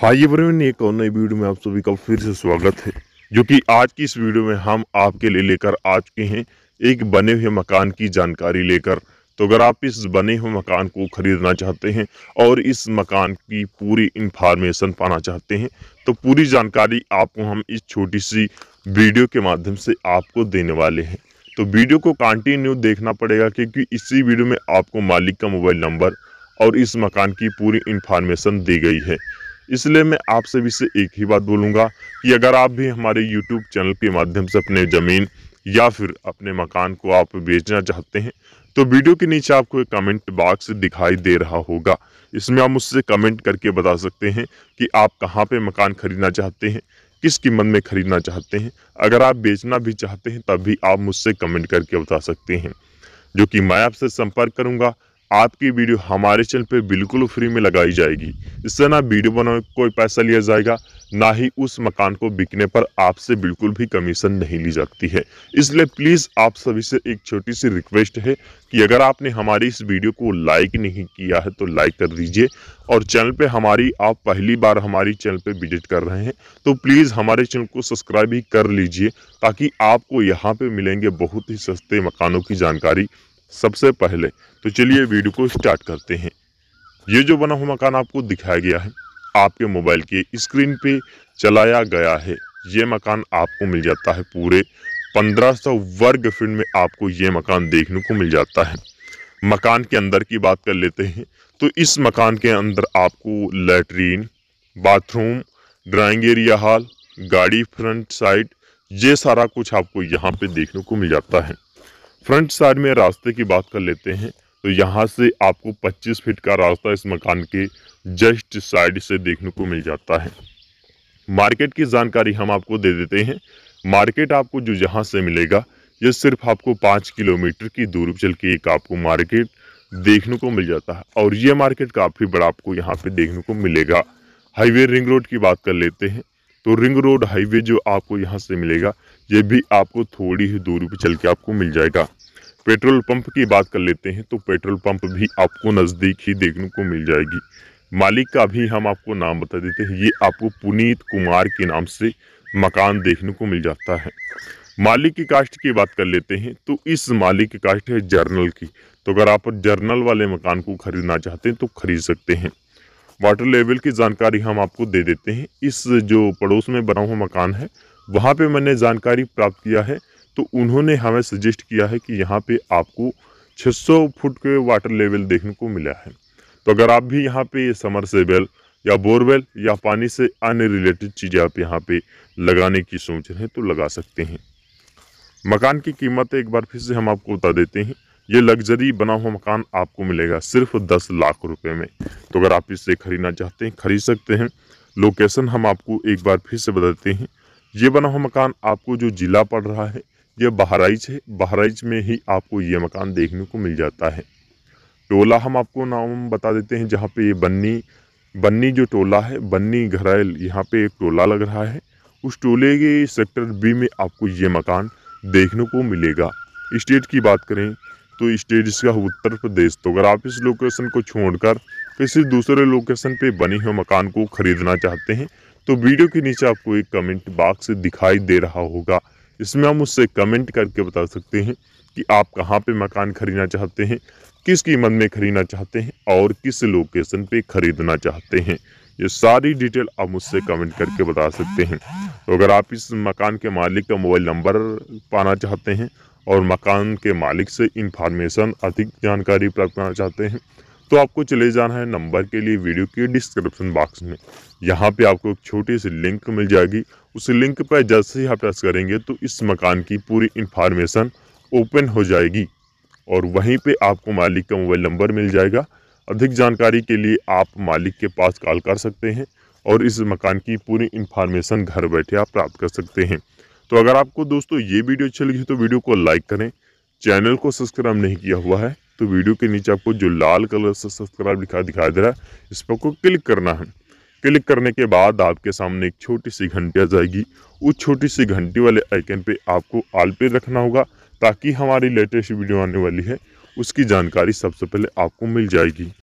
high everyone एक और नई वीडियो में आप सभी का फिर से स्वागत है जो कि आज की इस वीडियो में हम आपके लिए लेकर आ चुके हैं एक बने हुए मकान की जानकारी लेकर तो अगर आप इस बने हुए मकान को खरीदना चाहते हैं और इस मकान की पूरी इन्फॉर्मेशन पाना चाहते हैं तो पूरी जानकारी आपको हम इस छोटी सी वीडियो के माध्यम से आपको देने वाले हैं तो वीडियो को कंटिन्यू देखना पड़ेगा क्योंकि इसी वीडियो में आपको मालिक का मोबाइल नंबर और इस मकान की पूरी इन्फॉर्मेशन दी गई है इसलिए मैं आप सभी से एक ही बात बोलूँगा कि अगर आप भी हमारे यूट्यूब चैनल के माध्यम से अपने ज़मीन या फिर अपने मकान को आप बेचना चाहते हैं तो वीडियो के नीचे आपको एक कमेंट बॉक्स दिखाई दे रहा होगा इसमें आप मुझसे कमेंट करके बता सकते हैं कि आप कहाँ पे मकान खरीदना चाहते हैं किस कीमत में खरीदना चाहते हैं अगर आप बेचना भी चाहते हैं तब भी आप मुझसे कमेंट करके बता सकते हैं जो कि मैं आपसे संपर्क करूँगा आपकी वीडियो हमारे चैनल पे बिल्कुल फ्री में लगाई जाएगी इससे ना वीडियो बनाने कोई पैसा लिया जाएगा ना ही उस मकान को बिकने पर आपसे बिल्कुल भी कमीशन नहीं ली जाती है इसलिए प्लीज़ आप सभी से एक छोटी सी रिक्वेस्ट है कि अगर आपने हमारी इस वीडियो को लाइक नहीं किया है तो लाइक कर दीजिए और चैनल पे हमारी आप पहली बार हमारी चैनल पे विजिट कर रहे हैं तो प्लीज़ हमारे चैनल को सब्सक्राइब ही कर लीजिए ताकि आपको यहाँ पे मिलेंगे बहुत ही सस्ते मकानों की जानकारी सबसे पहले तो चलिए वीडियो को स्टार्ट करते हैं ये जो बना हुआ मकान आपको दिखाया गया है आपके मोबाइल के स्क्रीन पे चलाया गया है ये मकान आपको मिल जाता है पूरे 1500 वर्ग फीट में आपको ये मकान देखने को मिल जाता है मकान के अंदर की बात कर लेते हैं तो इस मकान के अंदर आपको latrine bathroom drawing area hall गाड़ी फ्रंट साइड ये सारा कुछ आपको यहाँ पे देखने को मिल जाता है फ्रंट साइड में रास्ते की बात कर लेते हैं तो यहाँ से आपको 25 फीट का रास्ता इस मकान के जस्ट साइड से देखने को मिल जाता है मार्केट की जानकारी हम आपको दे देते हैं मार्केट आपको जो यहाँ से मिलेगा ये सिर्फ आपको पाँच किलोमीटर की दूर चल के एक आपको मार्केट देखने को मिल जाता है और ये मार्केट काफ़ी बड़ा आपको यहाँ पे देखने को मिलेगा हाईवे रिंग रोड की बात कर लेते हैं तो रिंग रोड हाईवे जो आपको यहाँ से मिलेगा ये भी आपको थोड़ी ही दूरी पर चल के आपको मिल जाएगा पेट्रोल पंप की बात कर लेते हैं तो पेट्रोल पंप भी आपको नज़दीक ही देखने को मिल जाएगी मालिक का भी हम आपको नाम बता देते हैं ये आपको पुनीत कुमार के नाम से मकान देखने को मिल जाता है मालिक की कास्ट की बात कर लेते हैं तो इस मालिक की कास्ट है जर्नल की तो अगर आप जर्नल वाले मकान को खरीदना चाहते हैं तो खरीद सकते हैं वाटर लेवल की जानकारी हम आपको दे देते हैं इस जो पड़ोस में बना हुआ मकान है वहाँ पे मैंने जानकारी प्राप्त किया है तो उन्होंने हमें सजेस्ट किया है कि यहाँ पे आपको 600 फुट के वाटर लेवल देखने को मिला है तो अगर आप भी यहाँ पे समरसेबल या बोरवेल या पानी से अन्य रिलेटेड चीज़ें आप यहाँ पर लगाने की सोच रहे हैं तो लगा सकते हैं मकान की कीमत एक बार फिर से हम आपको बता देते हैं ये लग्जरी बना हुआ मकान आपको मिलेगा सिर्फ दस लाख रुपए में तो अगर आप इसे खरीदना चाहते हैं खरीद सकते हैं लोकेशन हम आपको एक बार फिर से बताते हैं ये बना हुआ मकान आपको जो ज़िला पड़ रहा है ये बहराइच है बहराइच में ही आपको ये मकान देखने को मिल जाता है टोला हम आपको नाम बता देते हैं जहाँ पे ये बन्नी बन्नी जो टोला है बन्नी घरेल यहाँ पे एक टोला लग रहा है उस टोले के सेक्टर बी में आपको ये मकान देखने को मिलेगा स्टेट की बात करें तो स्टेट इसका उत्तर प्रदेश तो अगर आप इस लोकेशन को छोड़कर किसी दूसरे लोकेशन पे बने हुए मकान को खरीदना चाहते हैं तो वीडियो के नीचे आपको एक कमेंट बॉक्स दिखाई दे रहा होगा इसमें हम उससे कमेंट करके बता सकते हैं कि आप कहाँ पे मकान खरीदना चाहते हैं किस कीमत में खरीदना चाहते हैं और किस लोकेशन पे खरीदना चाहते हैं ये सारी डिटेल आप मुझसे कमेंट करके बता सकते हैं तो अगर आप इस मकान के मालिक का मोबाइल नंबर पाना चाहते हैं और मकान के मालिक से इंफॉर्मेशन अधिक जानकारी प्राप्त करना चाहते हैं तो आपको चले जाना है नंबर के लिए वीडियो के डिस्क्रिप्शन बॉक्स में यहाँ पे आपको एक छोटी सी लिंक मिल जाएगी उस लिंक पर जैसे ही आप प्रेस करेंगे तो इस मकान की पूरी इन्फॉर्मेशन ओपन हो जाएगी और वहीं पर आपको मालिक का मोबाइल नंबर मिल जाएगा अधिक जानकारी के लिए आप मालिक के पास कॉल कर सकते हैं और इस मकान की पूरी इन्फॉर्मेशन घर बैठे आप प्राप्त कर सकते हैं तो अगर आपको दोस्तों ये वीडियो अच्छी लगी तो वीडियो को लाइक करें चैनल को सब्सक्राइब नहीं किया हुआ है तो वीडियो के नीचे आपको जो लाल कलर से सब्सक्राइब लिखा दिखाई दे रहा है इस पर को क्लिक करना है क्लिक करने के बाद आपके सामने एक छोटी सी घंटी आ जाएगी उस छोटी सी घंटी वाले आइकन पे आपको आल पे रखना होगा ताकि हमारी लेटेस्ट वीडियो आने वाली है उसकी जानकारी सबसे पहले आपको मिल जाएगी